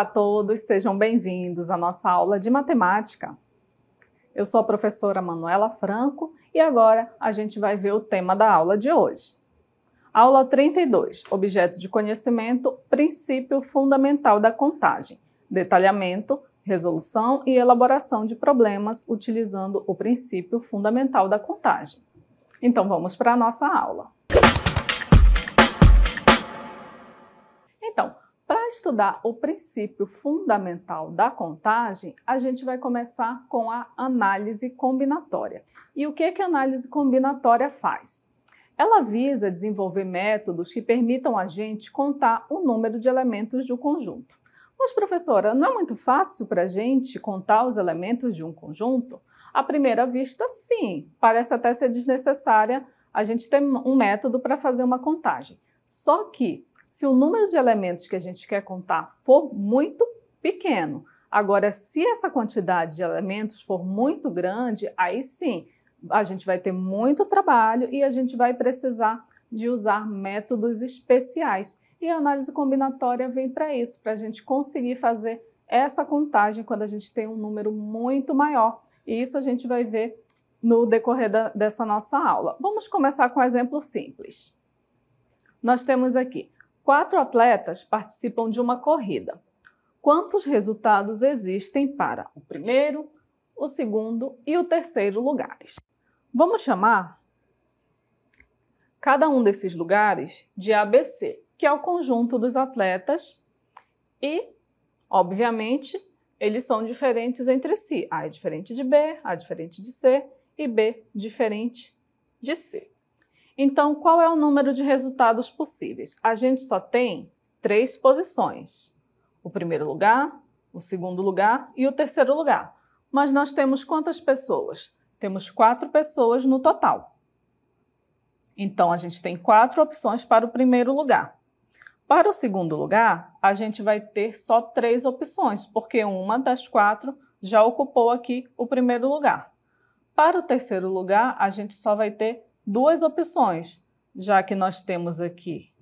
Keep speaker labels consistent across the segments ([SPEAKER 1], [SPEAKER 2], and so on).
[SPEAKER 1] Olá a todos, sejam bem-vindos à nossa aula de matemática. Eu sou a professora Manuela Franco e agora a gente vai ver o tema da aula de hoje. Aula 32, objeto de conhecimento, princípio fundamental da contagem, detalhamento, resolução e elaboração de problemas utilizando o princípio fundamental da contagem. Então vamos para a nossa aula. Então, estudar o princípio fundamental da contagem, a gente vai começar com a análise combinatória. E o que, que a análise combinatória faz? Ela visa desenvolver métodos que permitam a gente contar o número de elementos de um conjunto. Mas, professora, não é muito fácil para a gente contar os elementos de um conjunto? À primeira vista, sim, parece até ser desnecessária a gente ter um método para fazer uma contagem. Só que se o número de elementos que a gente quer contar for muito pequeno. Agora, se essa quantidade de elementos for muito grande, aí sim a gente vai ter muito trabalho e a gente vai precisar de usar métodos especiais. E a análise combinatória vem para isso, para a gente conseguir fazer essa contagem quando a gente tem um número muito maior. E isso a gente vai ver no decorrer da, dessa nossa aula. Vamos começar com um exemplo simples. Nós temos aqui Quatro atletas participam de uma corrida. Quantos resultados existem para o primeiro, o segundo e o terceiro lugares? Vamos chamar cada um desses lugares de ABC, que é o conjunto dos atletas e, obviamente, eles são diferentes entre si. A é diferente de B, A é diferente de C e B diferente de C. Então, qual é o número de resultados possíveis? A gente só tem três posições: o primeiro lugar, o segundo lugar e o terceiro lugar. Mas nós temos quantas pessoas? Temos quatro pessoas no total. Então, a gente tem quatro opções para o primeiro lugar. Para o segundo lugar, a gente vai ter só três opções, porque uma das quatro já ocupou aqui o primeiro lugar. Para o terceiro lugar, a gente só vai ter duas opções, já que nós temos aqui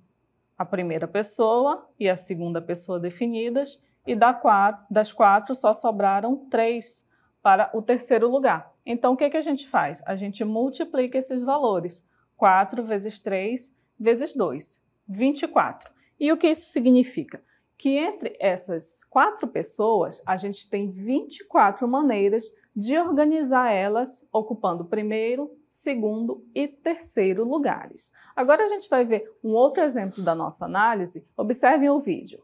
[SPEAKER 1] a primeira pessoa e a segunda pessoa definidas, e das quatro só sobraram três para o terceiro lugar. Então, o que, é que a gente faz? A gente multiplica esses valores. 4 vezes 3 vezes 2, 24. E o que isso significa? Que entre essas quatro pessoas, a gente tem 24 maneiras de organizar elas, ocupando o primeiro, segundo e terceiro lugares. Agora a gente vai ver um outro exemplo da nossa análise. Observem o vídeo.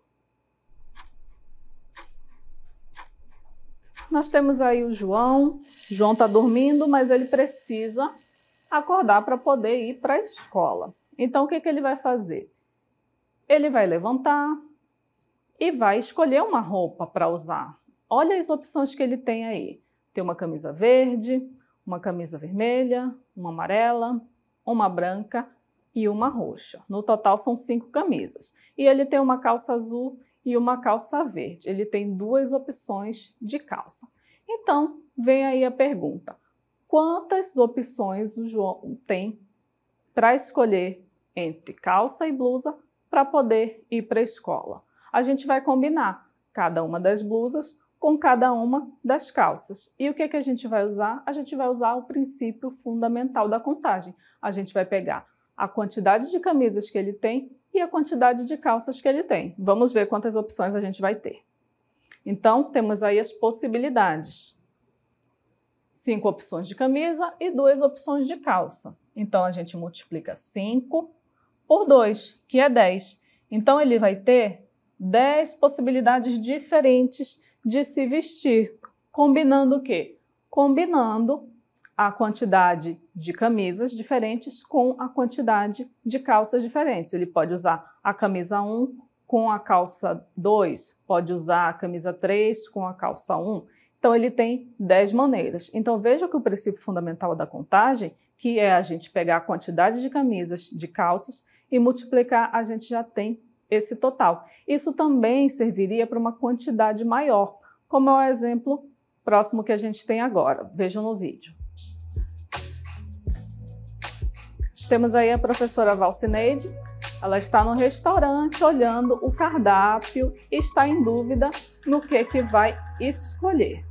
[SPEAKER 1] Nós temos aí o João. João está dormindo, mas ele precisa acordar para poder ir para a escola. Então, o que, que ele vai fazer? Ele vai levantar e vai escolher uma roupa para usar. Olha as opções que ele tem aí: tem uma camisa verde, uma camisa vermelha, uma amarela, uma branca e uma roxa. No total são cinco camisas. E ele tem uma calça azul e uma calça verde. Ele tem duas opções de calça. Então, vem aí a pergunta: quantas opções o João tem para escolher entre calça e blusa para poder ir para a escola? A gente vai combinar cada uma das blusas com cada uma das calças. E o que, é que a gente vai usar? A gente vai usar o princípio fundamental da contagem. A gente vai pegar a quantidade de camisas que ele tem e a quantidade de calças que ele tem. Vamos ver quantas opções a gente vai ter. Então, temos aí as possibilidades. Cinco opções de camisa e duas opções de calça. Então, a gente multiplica 5 por 2, que é 10. Então, ele vai ter 10 possibilidades diferentes de se vestir, combinando o quê? Combinando a quantidade de camisas diferentes com a quantidade de calças diferentes. Ele pode usar a camisa 1 com a calça 2, pode usar a camisa 3 com a calça 1. Então ele tem 10 maneiras. Então veja que o princípio fundamental da contagem, que é a gente pegar a quantidade de camisas, de calças e multiplicar, a gente já tem esse total. Isso também serviria para uma quantidade maior, como é o exemplo próximo que a gente tem agora. Vejam no vídeo. Temos aí a professora Valcineide. Ela está no restaurante olhando o cardápio e está em dúvida no que, que vai escolher.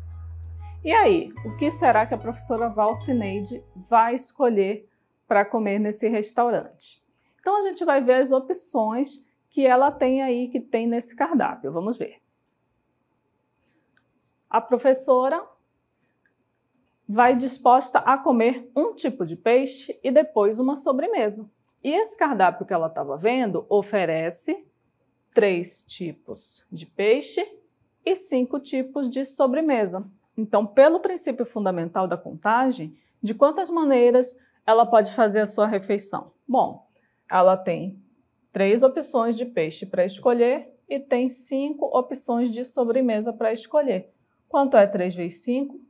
[SPEAKER 1] E aí, o que será que a professora Valcineide vai escolher para comer nesse restaurante? Então, a gente vai ver as opções que ela tem aí, que tem nesse cardápio. Vamos ver. A professora vai disposta a comer um tipo de peixe e depois uma sobremesa. E esse cardápio que ela estava vendo oferece três tipos de peixe e cinco tipos de sobremesa. Então, pelo princípio fundamental da contagem, de quantas maneiras ela pode fazer a sua refeição? Bom, ela tem três opções de peixe para escolher e tem cinco opções de sobremesa para escolher. Quanto é 3 vezes 5?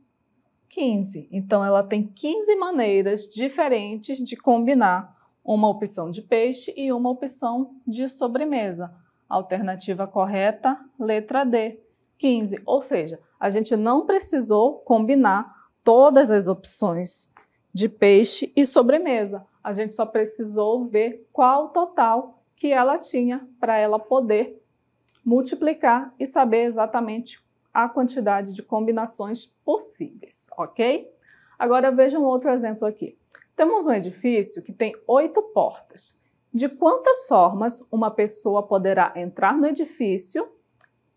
[SPEAKER 1] 15. Então ela tem 15 maneiras diferentes de combinar uma opção de peixe e uma opção de sobremesa. Alternativa correta, letra D, 15. Ou seja, a gente não precisou combinar todas as opções de peixe e sobremesa. A gente só precisou ver qual total que ela tinha para ela poder multiplicar e saber exatamente a quantidade de combinações possíveis, ok? Agora veja um outro exemplo aqui. Temos um edifício que tem oito portas. De quantas formas uma pessoa poderá entrar no edifício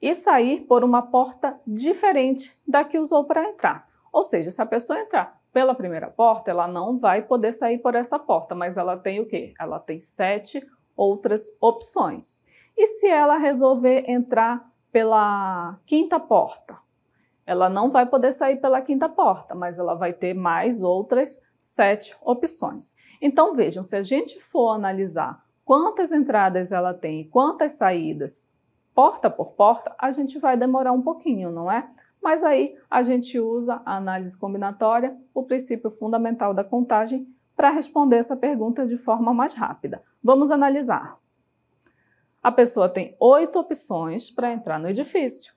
[SPEAKER 1] e sair por uma porta diferente da que usou para entrar? Ou seja, se a pessoa entrar pela primeira porta, ela não vai poder sair por essa porta, mas ela tem o quê? Ela tem sete outras opções. E se ela resolver entrar pela quinta porta? Ela não vai poder sair pela quinta porta, mas ela vai ter mais outras sete opções. Então vejam, se a gente for analisar quantas entradas ela tem e quantas saídas, porta por porta, a gente vai demorar um pouquinho, não é? Mas aí a gente usa a análise combinatória, o princípio fundamental da contagem, para responder essa pergunta de forma mais rápida. Vamos analisar. A pessoa tem oito opções para entrar no edifício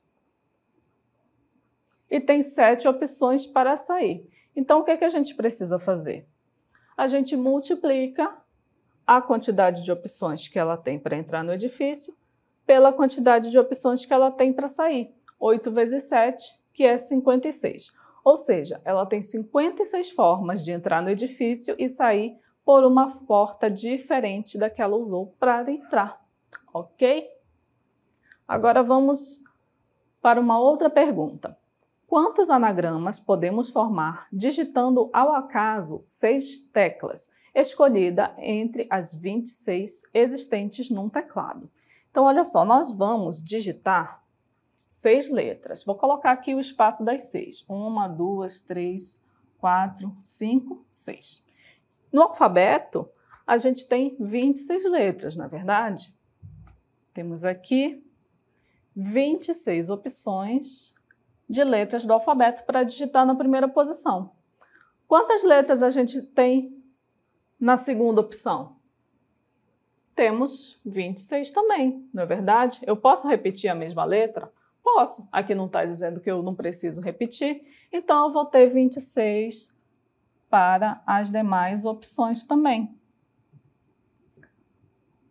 [SPEAKER 1] e tem sete opções para sair. Então, o que, é que a gente precisa fazer? A gente multiplica a quantidade de opções que ela tem para entrar no edifício pela quantidade de opções que ela tem para sair. 8 vezes 7, que é 56. Ou seja, ela tem 56 formas de entrar no edifício e sair por uma porta diferente da que ela usou para entrar, ok? Agora vamos para uma outra pergunta. Quantos anagramas podemos formar digitando ao acaso seis teclas, escolhida entre as 26 existentes num teclado? Então, olha só, nós vamos digitar seis letras. Vou colocar aqui o espaço das seis. Uma, duas, três, quatro, cinco, seis. No alfabeto, a gente tem 26 letras, na é verdade? Temos aqui 26 opções de letras do alfabeto para digitar na primeira posição. Quantas letras a gente tem na segunda opção? Temos 26 também, não é verdade? Eu posso repetir a mesma letra? Posso. Aqui não está dizendo que eu não preciso repetir. Então, eu vou ter 26 para as demais opções também.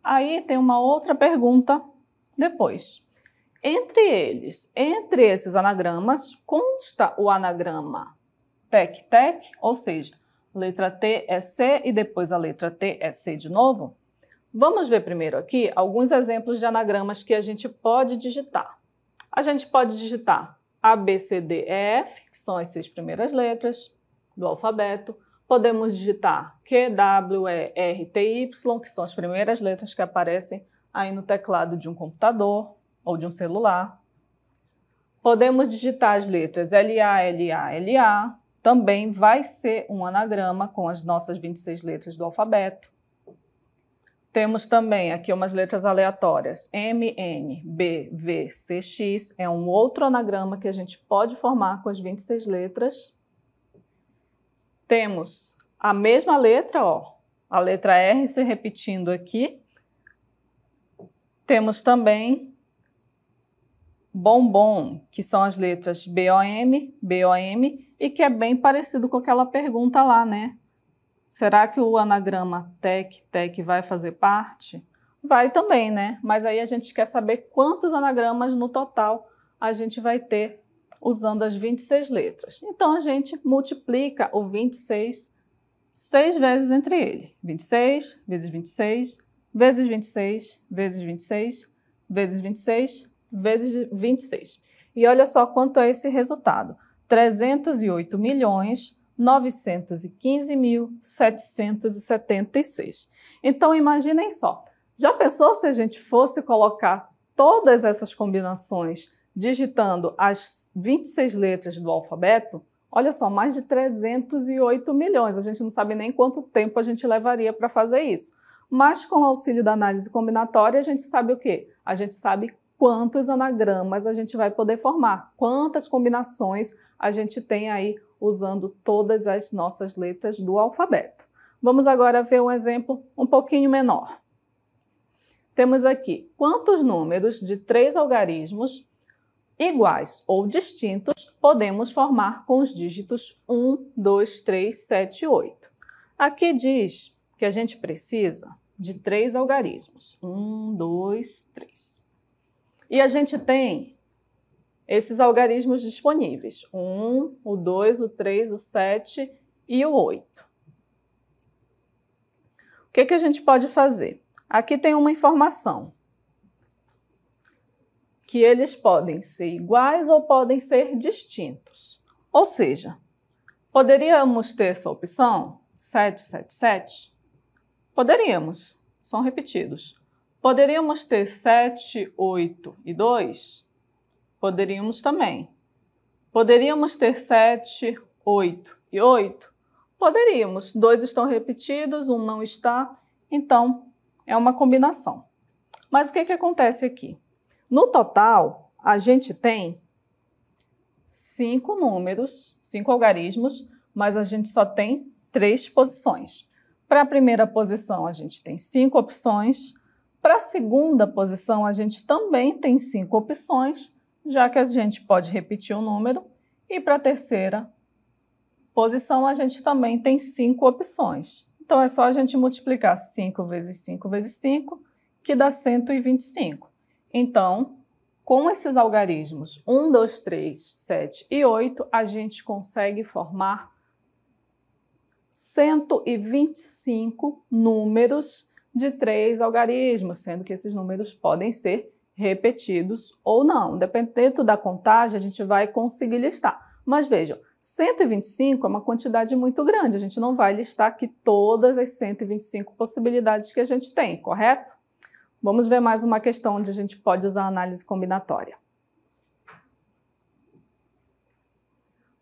[SPEAKER 1] Aí tem uma outra pergunta depois. Entre eles, entre esses anagramas, consta o anagrama TEC-TEC, ou seja, letra T é C e depois a letra T é C de novo? Vamos ver primeiro aqui alguns exemplos de anagramas que a gente pode digitar. A gente pode digitar A, B, C, D, E, F, que são as seis primeiras letras do alfabeto. Podemos digitar Q, W, E, R, T, Y, que são as primeiras letras que aparecem aí no teclado de um computador ou de um celular. Podemos digitar as letras LALALA. Também vai ser um anagrama com as nossas 26 letras do alfabeto. Temos também aqui umas letras aleatórias. MNBVCX é um outro anagrama que a gente pode formar com as 26 letras. Temos a mesma letra, ó, a letra R se repetindo aqui. Temos também bombom, que são as letras BOM, BOM, e que é bem parecido com aquela pergunta lá, né? Será que o anagrama TEC, TEC vai fazer parte? Vai também, né? Mas aí a gente quer saber quantos anagramas no total a gente vai ter usando as 26 letras. Então a gente multiplica o 26 seis vezes entre ele. 26 vezes 26 vezes 26 vezes 26 vezes 26 vezes 26. E olha só quanto é esse resultado: 308 milhões 915.776. Então imaginem só. Já pensou se a gente fosse colocar todas essas combinações digitando as 26 letras do alfabeto? Olha só, mais de 308 milhões. A gente não sabe nem quanto tempo a gente levaria para fazer isso. Mas com o auxílio da análise combinatória, a gente sabe o quê? A gente sabe quantos anagramas a gente vai poder formar, quantas combinações a gente tem aí usando todas as nossas letras do alfabeto. Vamos agora ver um exemplo um pouquinho menor. Temos aqui quantos números de três algarismos iguais ou distintos podemos formar com os dígitos 1, 2, 3, 7 e 8. Aqui diz que a gente precisa de três algarismos. 1, 2, 3. E a gente tem esses algarismos disponíveis: o 1, o 2, o 3, o 7 e o 8. O que, que a gente pode fazer? Aqui tem uma informação que eles podem ser iguais ou podem ser distintos. Ou seja, poderíamos ter essa opção 777? Poderíamos, são repetidos. Poderíamos ter 7, 8 e 2? Poderíamos também. Poderíamos ter 7, 8 e 8? Poderíamos. Dois estão repetidos, um não está. Então, é uma combinação. Mas o que, que acontece aqui? No total, a gente tem cinco números, cinco algarismos, mas a gente só tem três posições. Para a primeira posição, a gente tem cinco opções. Para a segunda posição, a gente também tem cinco opções já que a gente pode repetir o número. E para a terceira posição, a gente também tem cinco opções. Então é só a gente multiplicar 5 vezes 5 vezes 5, que dá 125. Então, com esses algarismos 1, 2, 3, 7 e 8, a gente consegue formar 125 números de três algarismos, sendo que esses números podem ser repetidos ou não. Dependendo da contagem, a gente vai conseguir listar. Mas vejam, 125 é uma quantidade muito grande, a gente não vai listar aqui todas as 125 possibilidades que a gente tem, correto? Vamos ver mais uma questão onde a gente pode usar análise combinatória.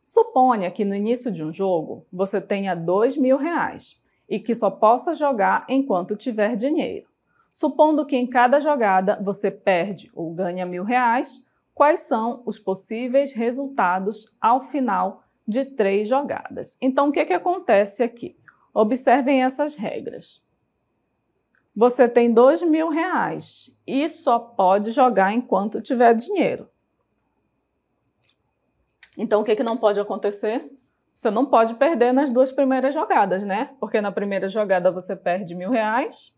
[SPEAKER 1] Suponha que no início de um jogo você tenha dois mil reais e que só possa jogar enquanto tiver dinheiro. Supondo que em cada jogada você perde ou ganha mil reais, quais são os possíveis resultados ao final de três jogadas? Então, o que, que acontece aqui? Observem essas regras. Você tem dois mil reais e só pode jogar enquanto tiver dinheiro. Então, o que, que não pode acontecer? Você não pode perder nas duas primeiras jogadas, né? Porque na primeira jogada você perde mil reais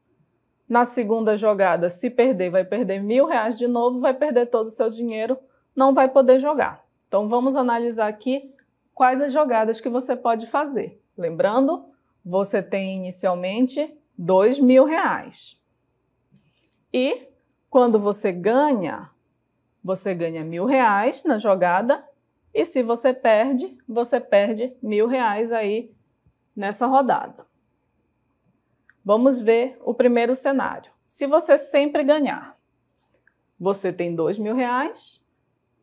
[SPEAKER 1] na segunda jogada, se perder, vai perder mil reais de novo, vai perder todo o seu dinheiro, não vai poder jogar. Então vamos analisar aqui quais as jogadas que você pode fazer. Lembrando, você tem inicialmente dois mil reais. E quando você ganha, você ganha mil reais na jogada. E se você perde, você perde mil reais aí nessa rodada. Vamos ver o primeiro cenário. Se você sempre ganhar, você tem dois mil reais,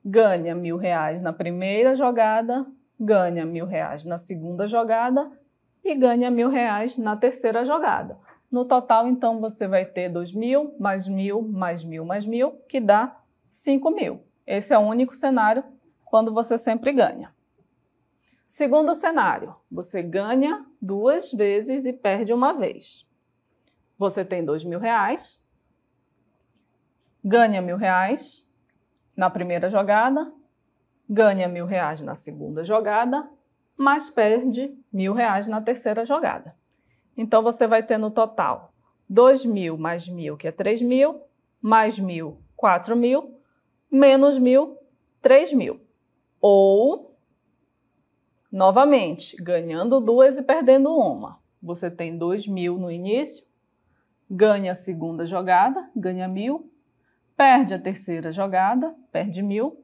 [SPEAKER 1] ganha mil reais na primeira jogada, ganha mil reais na segunda jogada e ganha mil reais na terceira jogada. No total, então, você vai ter dois mil, mais mil, mais mil, mais mil, que dá cinco mil. Esse é o único cenário quando você sempre ganha. Segundo cenário, você ganha duas vezes e perde uma vez. Você tem dois mil reais, ganha mil reais na primeira jogada, ganha mil reais na segunda jogada, mas perde mil reais na terceira jogada. Então você vai ter no total dois mil mais mil, que é três mil, mais mil, quatro mil, menos mil, três mil. Ou, novamente, ganhando duas e perdendo uma. Você tem dois mil no início, ganha a segunda jogada, ganha mil, perde a terceira jogada, perde mil,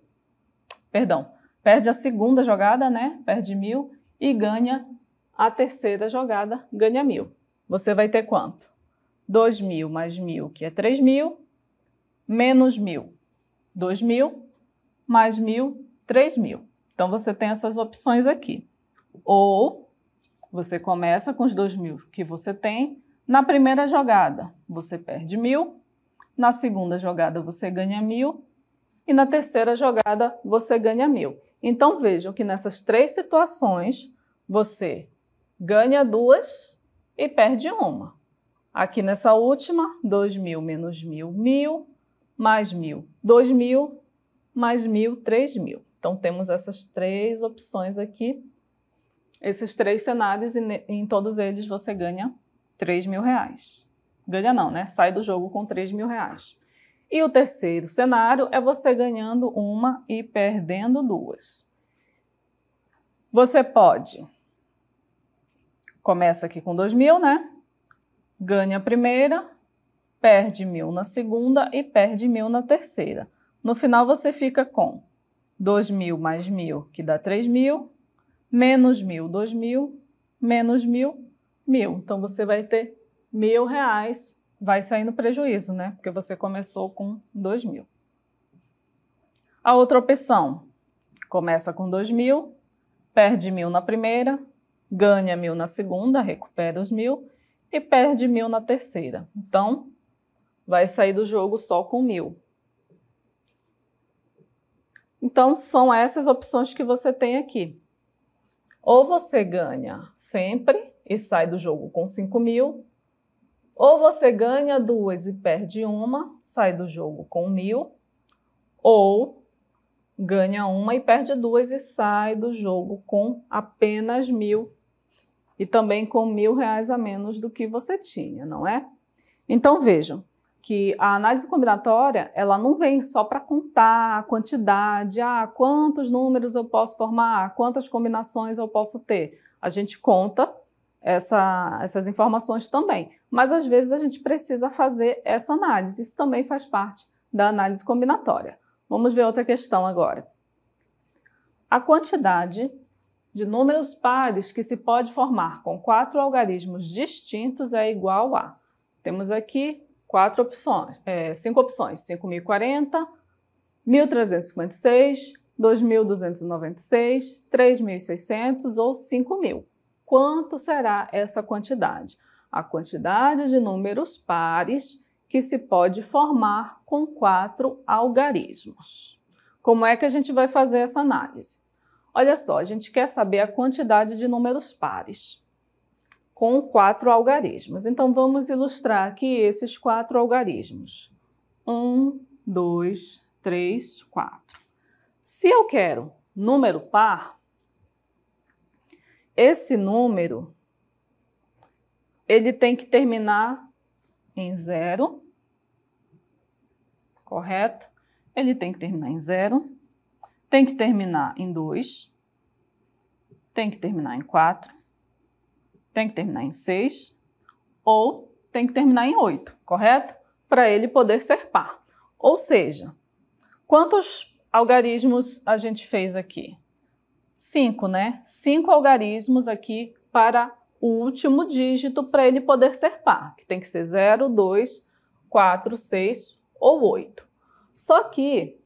[SPEAKER 1] perdão, perde a segunda jogada, né? Perde mil e ganha a terceira jogada, ganha mil. Você vai ter quanto? 2.000 mais 1.000, que é 3.000, menos 1.000, 2.000, mais 1.000, 3.000. Então você tem essas opções aqui. Ou você começa com os 2.000 que você tem na primeira jogada, você perde mil, na segunda jogada, você ganha mil, e na terceira jogada, você ganha mil. Então vejam que nessas três situações, você ganha duas e perde uma. Aqui nessa última, dois mil menos mil mil mais mil dois mil mais mil três mil. Então temos essas três opções aqui, esses três cenários, e em todos eles você ganha 3 mil reais. Ganha não, né? Sai do jogo com 3 mil reais. E o terceiro cenário é você ganhando uma e perdendo duas. Você pode. Começa aqui com 2 mil, né? Ganha a primeira, perde mil na segunda e perde mil na terceira. No final você fica com 2 mil mais mil, que dá 3 mil, menos mil, 2 mil, menos mil, mil. Então você vai ter mil reais, vai sair no prejuízo, né? Porque você começou com dois mil. A outra opção começa com dois mil, perde mil na primeira, ganha mil na segunda, recupera os mil e perde mil na terceira. Então vai sair do jogo só com mil. Então são essas opções que você tem aqui. Ou você ganha sempre e sai do jogo com 5 mil, ou você ganha duas e perde uma, sai do jogo com mil, ou ganha uma e perde duas e sai do jogo com apenas mil e também com mil reais a menos do que você tinha, não é? Então vejam que a análise combinatória ela não vem só para contar a quantidade, ah, quantos números eu posso formar, quantas combinações eu posso ter. A gente conta essa, essas informações também. Mas às vezes a gente precisa fazer essa análise, isso também faz parte da análise combinatória. Vamos ver outra questão agora. A quantidade de números pares que se pode formar com quatro algarismos distintos é igual a. Temos aqui quatro opções, é, cinco opções: 5.040, 1.356, 2.296, 3.600 ou 5.000 quanto será essa quantidade? A quantidade de números pares que se pode formar com quatro algarismos. Como é que a gente vai fazer essa análise? Olha só, a gente quer saber a quantidade de números pares com quatro algarismos. Então vamos ilustrar aqui esses quatro algarismos. Um, dois, três, quatro. Se eu quero número par, esse número ele tem que terminar em zero, correto? Ele tem que terminar em zero, tem que terminar em 2, tem que terminar em 4, tem que terminar em 6 ou tem que terminar em 8, correto? Para ele poder ser par. Ou seja, quantos algarismos a gente fez aqui? cinco, né? Cinco algarismos aqui para o último dígito para ele poder ser par, que tem que ser 0, 2, 4, 6 ou 8. Só que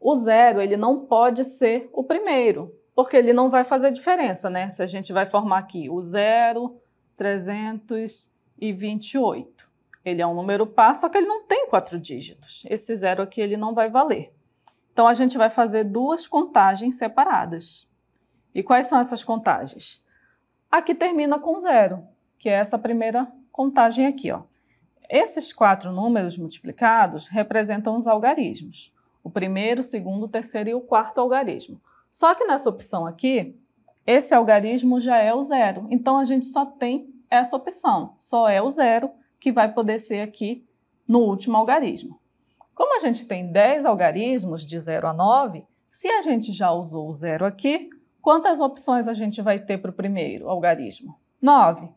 [SPEAKER 1] o zero ele não pode ser o primeiro, porque ele não vai fazer diferença, né? Se a gente vai formar aqui o 0, 328. Ele é um número par, só que ele não tem quatro dígitos. Esse zero aqui ele não vai valer. Então a gente vai fazer duas contagens separadas. E quais são essas contagens? Aqui termina com zero, que é essa primeira contagem aqui, ó. Esses quatro números multiplicados representam os algarismos. O primeiro, o segundo, o terceiro e o quarto algarismo. Só que nessa opção aqui, esse algarismo já é o zero. Então a gente só tem essa opção, só é o zero que vai poder ser aqui no último algarismo. Como a gente tem 10 algarismos de 0 a 9, se a gente já usou o 0 aqui, quantas opções a gente vai ter para o primeiro algarismo? 9.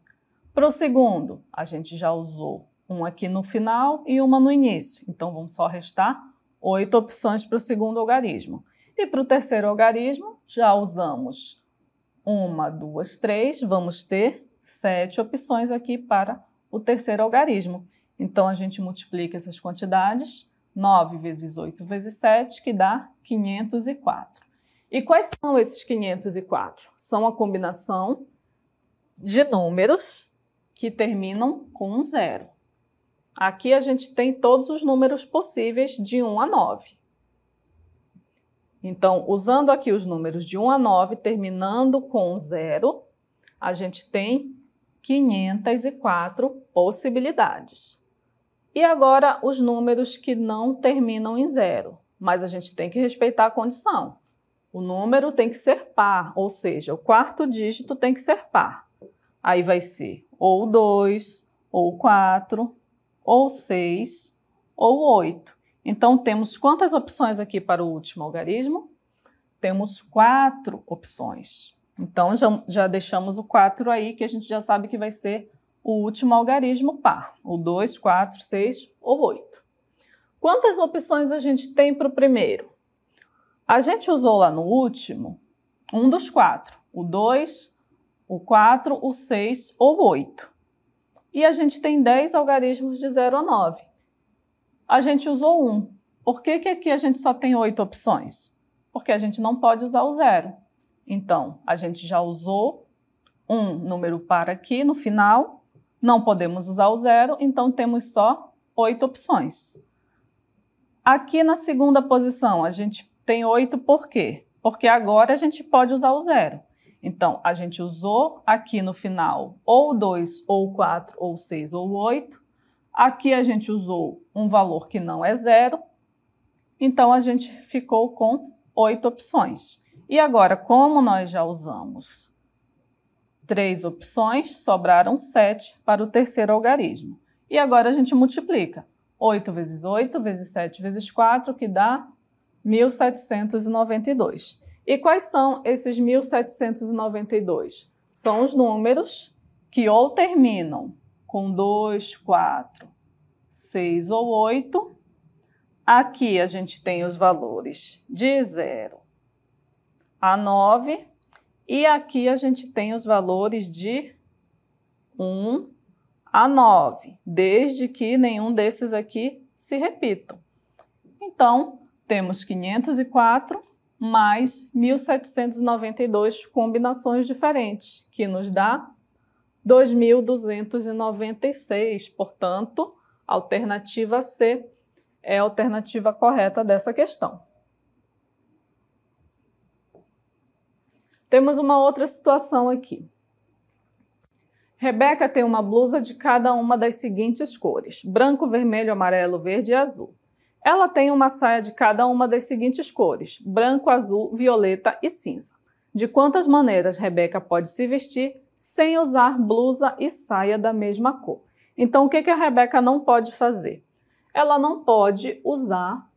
[SPEAKER 1] Para o segundo, a gente já usou um aqui no final e uma no início. Então, vamos só restar 8 opções para o segundo algarismo. E para o terceiro algarismo, já usamos 1, 2, 3, Vamos ter 7 opções aqui para o terceiro algarismo. Então, a gente multiplica essas quantidades 9 vezes 8 vezes 7, que dá 504. E quais são esses 504? São a combinação de números que terminam com um zero. Aqui a gente tem todos os números possíveis de 1 a 9. Então, usando aqui os números de 1 a 9, terminando com zero, a gente tem 504 possibilidades. E agora os números que não terminam em zero, mas a gente tem que respeitar a condição. O número tem que ser par, ou seja, o quarto dígito tem que ser par. Aí vai ser ou 2, ou 4, ou 6, ou 8. Então temos quantas opções aqui para o último algarismo? Temos quatro opções. Então já, já deixamos o 4 aí, que a gente já sabe que vai ser o último algarismo par, o 2, 4, 6 ou 8. Quantas opções a gente tem para o primeiro? A gente usou lá no último um dos quatro, o 2, o 4, o 6 ou 8. E a gente tem 10 algarismos de 0 a 9. A gente usou um. Por que, que aqui a gente só tem oito opções? Porque a gente não pode usar o zero. Então, a gente já usou um número par aqui no final não podemos usar o zero, então temos só oito opções. Aqui na segunda posição, a gente tem oito por quê? Porque agora a gente pode usar o zero. Então, a gente usou aqui no final ou 2, ou 4, ou 6, ou 8. Aqui a gente usou um valor que não é zero. Então, a gente ficou com oito opções. E agora, como nós já usamos três opções, sobraram sete para o terceiro algarismo. E agora a gente multiplica. 8 vezes 8 vezes 7 vezes 4, que dá 1792. E quais são esses 1792? São os números que ou terminam com 2, 4, 6 ou 8. Aqui a gente tem os valores de 0 a 9 e aqui a gente tem os valores de 1 a 9, desde que nenhum desses aqui se repitam. Então, temos 504 mais 1792 combinações diferentes, que nos dá 2296. Portanto, a alternativa C é a alternativa correta dessa questão. Temos uma outra situação aqui. Rebeca tem uma blusa de cada uma das seguintes cores: branco, vermelho, amarelo, verde e azul. Ela tem uma saia de cada uma das seguintes cores: branco, azul, violeta e cinza. De quantas maneiras Rebeca pode se vestir sem usar blusa e saia da mesma cor? Então, o que a Rebeca não pode fazer? Ela não pode usar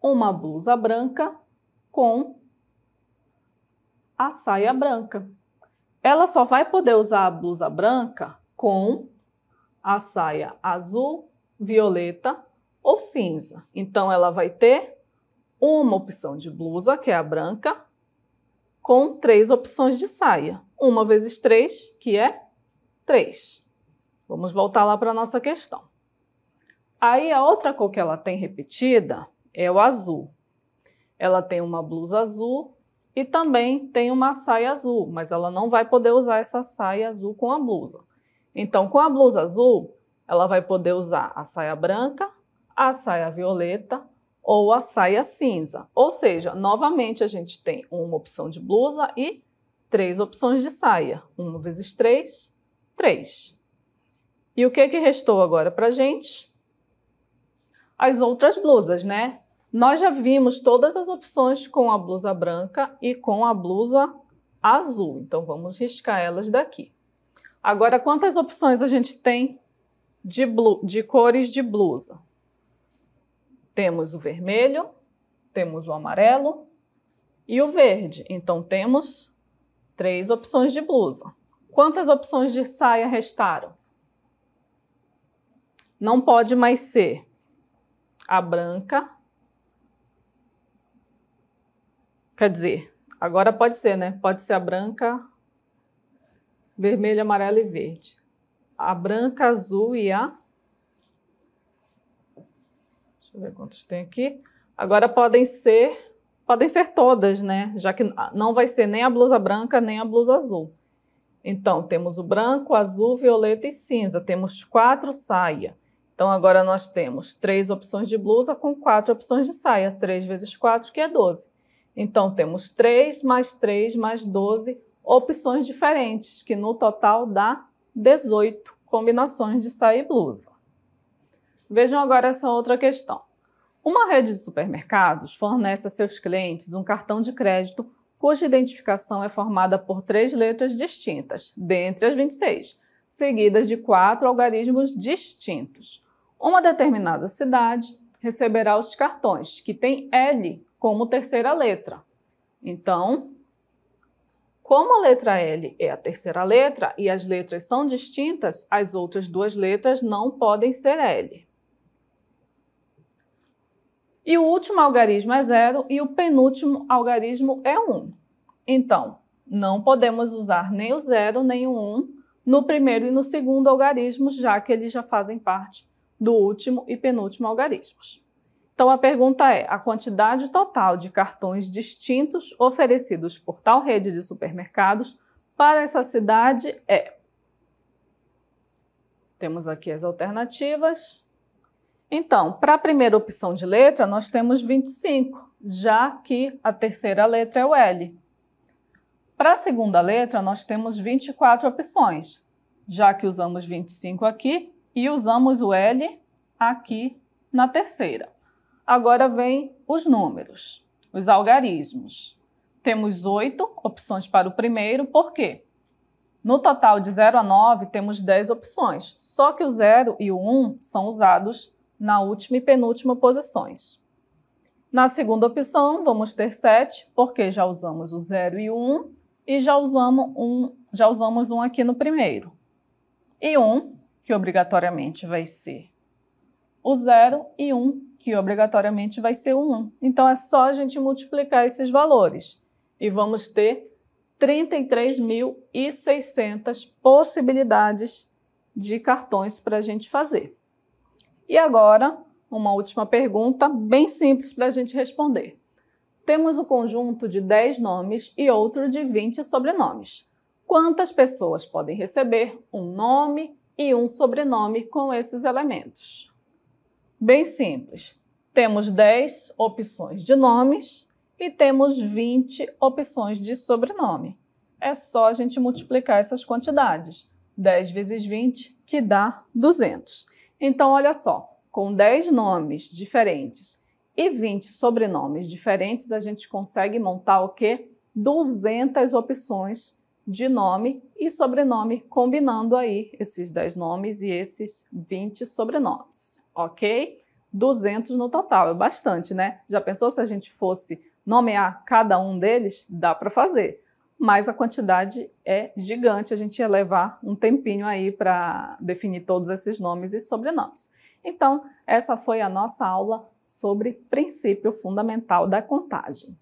[SPEAKER 1] uma blusa branca com a saia branca. Ela só vai poder usar a blusa branca com a saia azul, violeta ou cinza. Então ela vai ter uma opção de blusa, que é a branca, com três opções de saia. Uma vezes três, que é três. Vamos voltar lá para a nossa questão. Aí a outra cor que ela tem repetida é o azul. Ela tem uma blusa azul e também tem uma saia azul, mas ela não vai poder usar essa saia azul com a blusa. Então, com a blusa azul, ela vai poder usar a saia branca, a saia violeta ou a saia cinza. Ou seja, novamente a gente tem uma opção de blusa e três opções de saia. Uma vezes três, três. E o que, que restou agora para gente? As outras blusas, né? Nós já vimos todas as opções com a blusa branca e com a blusa azul, então vamos riscar elas daqui. Agora, quantas opções a gente tem de, de cores de blusa? Temos o vermelho, temos o amarelo e o verde. Então, temos três opções de blusa. Quantas opções de saia restaram? Não pode mais ser a branca, Quer dizer, agora pode ser, né? Pode ser a branca, vermelha, amarela e verde. A branca, azul e a. Deixa eu ver quantos tem aqui. Agora podem ser. Podem ser todas, né? Já que não vai ser nem a blusa branca, nem a blusa azul. Então, temos o branco, azul, violeta e cinza. Temos quatro saia. Então, agora nós temos três opções de blusa com quatro opções de saia. Três vezes quatro, que é doze. Então, temos 3 mais 3 mais 12 opções diferentes, que no total dá 18 combinações de saia e blusa. Vejam agora essa outra questão. Uma rede de supermercados fornece a seus clientes um cartão de crédito cuja identificação é formada por três letras distintas, dentre as 26, seguidas de quatro algarismos distintos. Uma determinada cidade receberá os cartões que têm L como terceira letra. Então, como a letra L é a terceira letra e as letras são distintas, as outras duas letras não podem ser L. E o último algarismo é zero e o penúltimo algarismo é 1. Um. Então, não podemos usar nem o zero nem o 1 um no primeiro e no segundo algarismos, já que eles já fazem parte do último e penúltimo algarismos. Então a pergunta é: a quantidade total de cartões distintos oferecidos por tal rede de supermercados para essa cidade é. Temos aqui as alternativas. Então, para a primeira opção de letra, nós temos 25, já que a terceira letra é o L. Para a segunda letra, nós temos 24 opções, já que usamos 25 aqui e usamos o L aqui na terceira. Agora vem os números, os algarismos. Temos oito opções para o primeiro, por quê? No total de 0 a 9, temos 10 opções, só que o 0 e o 1 um são usados na última e penúltima posições. Na segunda opção, vamos ter 7, porque já usamos o 0 e o 1 um, e já usamos, um, já usamos um aqui no primeiro. E 1, um, que obrigatoriamente vai ser o 0 e 1 um que obrigatoriamente vai ser 1. Então é só a gente multiplicar esses valores e vamos ter 33.600 possibilidades de cartões para a gente fazer. E agora, uma última pergunta, bem simples para a gente responder. Temos um conjunto de 10 nomes e outro de 20 sobrenomes. Quantas pessoas podem receber um nome e um sobrenome com esses elementos? Bem simples. Temos 10 opções de nomes e temos 20 opções de sobrenome. É só a gente multiplicar essas quantidades. 10 vezes 20, que dá 200. Então, olha só, com 10 nomes diferentes e 20 sobrenomes diferentes, a gente consegue montar o quê? 200 opções diferentes de nome e sobrenome, combinando aí esses 10 nomes e esses 20 sobrenomes, ok? 200 no total, é bastante, né? Já pensou se a gente fosse nomear cada um deles? Dá para fazer, mas a quantidade é gigante, a gente ia levar um tempinho aí para definir todos esses nomes e sobrenomes. Então, essa foi a nossa aula sobre princípio fundamental da contagem.